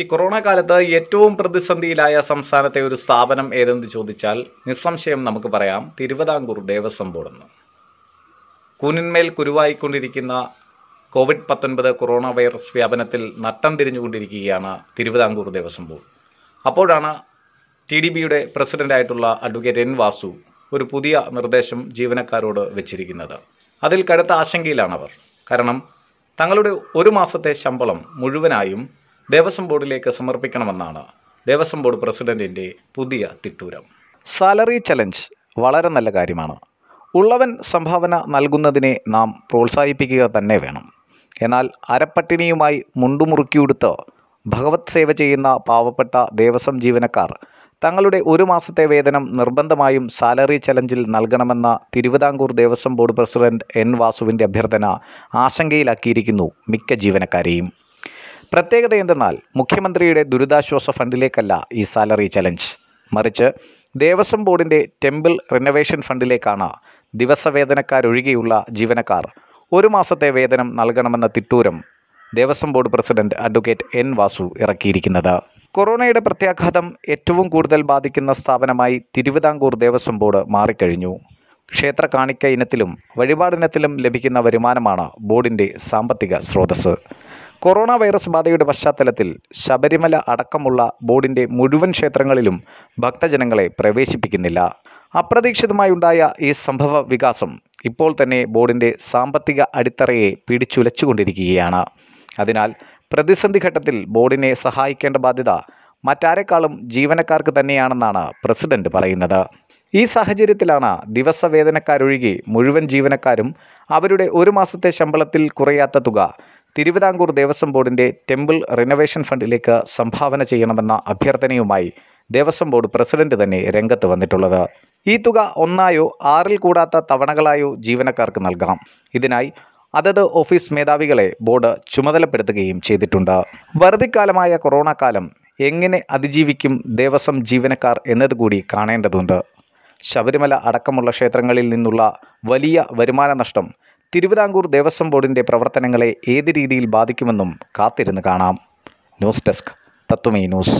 ഈ കൊറോണ കാലത്ത് ഏറ്റവും പ്രതിസന്ധിയിലായ സംസ്ഥാനത്തെ ഒരു സ്ഥാപനം ഏതെന്ന് ചോദിച്ചാൽ നിസ്സംശയം നമുക്ക് പറയാം തിരുവിതാംകൂർ ദേവസ്വം ബോർഡെന്ന് കൂനിന്മേൽ കുരുവായിക്കൊണ്ടിരിക്കുന്ന കോവിഡ് പത്തൊൻപത് കൊറോണ വൈറസ് വ്യാപനത്തിൽ നട്ടം തിരിഞ്ഞുകൊണ്ടിരിക്കുകയാണ് തിരുവിതാംകൂർ ദേവസ്വം ബോർഡ് അപ്പോഴാണ് ടി ഡി ബിയുടെ പ്രസിഡന്റായിട്ടുള്ള അഡ്വക്കേറ്റ് എൻ വാസു ഒരു പുതിയ നിർദ്ദേശം ജീവനക്കാരോട് വെച്ചിരിക്കുന്നത് അതിൽ കടുത്ത ആശങ്കയിലാണവർ കാരണം തങ്ങളുടെ ഒരു മാസത്തെ ശമ്പളം മുഴുവനായും ദേവസ്വം ബോർഡിലേക്ക് സമർപ്പിക്കണമെന്നാണ് ദേവസ്വം ബോർഡ് പ്രസിഡന്റിൻ്റെ പുതിയ തിട്ടൂരം സാലറി ചലഞ്ച് വളരെ നല്ല കാര്യമാണ് ഉള്ളവൻ സംഭാവന നൽകുന്നതിനെ നാം പ്രോത്സാഹിപ്പിക്കുക തന്നെ വേണം എന്നാൽ അരപ്പട്ടിണിയുമായി മുണ്ടുമുറുക്കിയെടുത്ത് ഭഗവത് സേവ ചെയ്യുന്ന പാവപ്പെട്ട ദേവസ്വം ജീവനക്കാർ തങ്ങളുടെ ഒരു മാസത്തെ വേതനം നിർബന്ധമായും സാലറി ചലഞ്ചിൽ നൽകണമെന്ന Thiruvithamkoor Devaswom board president N വാസുവിൻ്റെ അഭ്യർത്ഥന ആശങ്കയിലാക്കിയിരിക്കുന്നു മിക്ക ജീവനക്കാരെയും പ്രത്യേകത എന്തെന്നാൽ മുഖ്യമന്ത്രിയുടെ ദുരിതാശ്വാസ ഫണ്ടിലേക്കല്ല ഈ സാലറി ചലഞ്ച് മറിച്ച് ദേവസ്വം ബോർഡിൻ്റെ ടെമ്പിൾ റിനവേഷൻ ഫണ്ടിലേക്കാണ് ദിവസവേതനക്കാരൊഴികെയുള്ള ജീവനക്കാർ ഒരു മാസത്തെ വേതനം നൽകണമെന്ന തിട്ടൂരം Devaswom board president advocate N Vasu ഇറക്കിയിരിക്കുന്നത് കൊറോണയുടെ പ്രത്യാഘാതം ഏറ്റവും കൂടുതൽ ബാധിക്കുന്ന സ്ഥാപനമായി തിരുവിതാംകൂർ ദേവസ്വം ബോർഡ് മാറിക്കഴിഞ്ഞു ക്ഷേത്ര കാണിക്ക ഇനത്തിലും വഴിപാടിനത്തിലും ലഭിക്കുന്ന വരുമാനമാണ് ബോർഡിൻ്റെ സാമ്പത്തിക സ്രോതസ്സ് കൊറോണ വൈറസ് ബാധയുടെ പശ്ചാത്തലത്തിൽ ശബരിമല അടക്കമുള്ള ബോർഡിൻ്റെ മുഴുവൻ ക്ഷേത്രങ്ങളിലും ഭക്തജനങ്ങളെ പ്രവേശിപ്പിക്കുന്നില്ല അപ്രതീക്ഷിതമായുണ്ടായ ഈ സംഭവ വികാസം ഇപ്പോൾ തന്നെ ബോർഡിൻ്റെ സാമ്പത്തിക അടിത്തറയെ പിടിച്ചുലച്ചുകൊണ്ടിരിക്കുകയാണ് അതിനാൽ പ്രതിസന്ധി ഘട്ടത്തിൽ ബോർഡിനെ സഹായിക്കേണ്ട ബാധ്യത മറ്റാരെക്കാളും ജീവനക്കാർക്ക് തന്നെയാണെന്നാണ് പ്രസിഡന്റ് പറയുന്നത് ഈ സാഹചര്യത്തിലാണ് വേതനക്കാരൊഴികെ മുഴുവൻ ജീവനക്കാരും അവരുടെ ഒരു മാസത്തെ ശമ്പളത്തിൽ കുറയാത്ത തുക തിരുവിതാംകൂർ ദേവസ്വം ബോർഡിൻ്റെ ടെമ്പിൾ റിനോവേഷൻ ഫണ്ടിലേക്ക് സംഭാവന ചെയ്യണമെന്ന അഭ്യർത്ഥനയുമായി ദേവസ്വം ബോർഡ് പ്രസിഡന്റ് തന്നെ രംഗത്ത് വന്നിട്ടുള്ളത് ഈ തുക ഒന്നായോ ആറിൽ കൂടാത്ത തവണകളായോ ജീവനക്കാർക്ക് നൽകാം ഇതിനായി അതത് ഓഫീസ് മേധാവികളെ ബോർഡ് ചുമതലപ്പെടുത്തുകയും ചെയ്തിട്ടുണ്ട് വറുതിക്കാലമായ കൊറോണ കാലം എങ്ങനെ അതിജീവിക്കും ദേവസ്വം ജീവനക്കാർ എന്നതുകൂടി കാണേണ്ടതുണ്ട് ശബരിമല അടക്കമുള്ള ക്ഷേത്രങ്ങളിൽ നിന്നുള്ള വലിയ വരുമാന നഷ്ടം തിരുവിതാംകൂർ ദേവസ്വം ബോർഡിൻ്റെ പ്രവർത്തനങ്ങളെ ഏത് രീതിയിൽ ബാധിക്കുമെന്നും കാത്തിരുന്ന് കാണാം ന്യൂസ് ഡെസ്ക് തത്വമേ ന്യൂസ്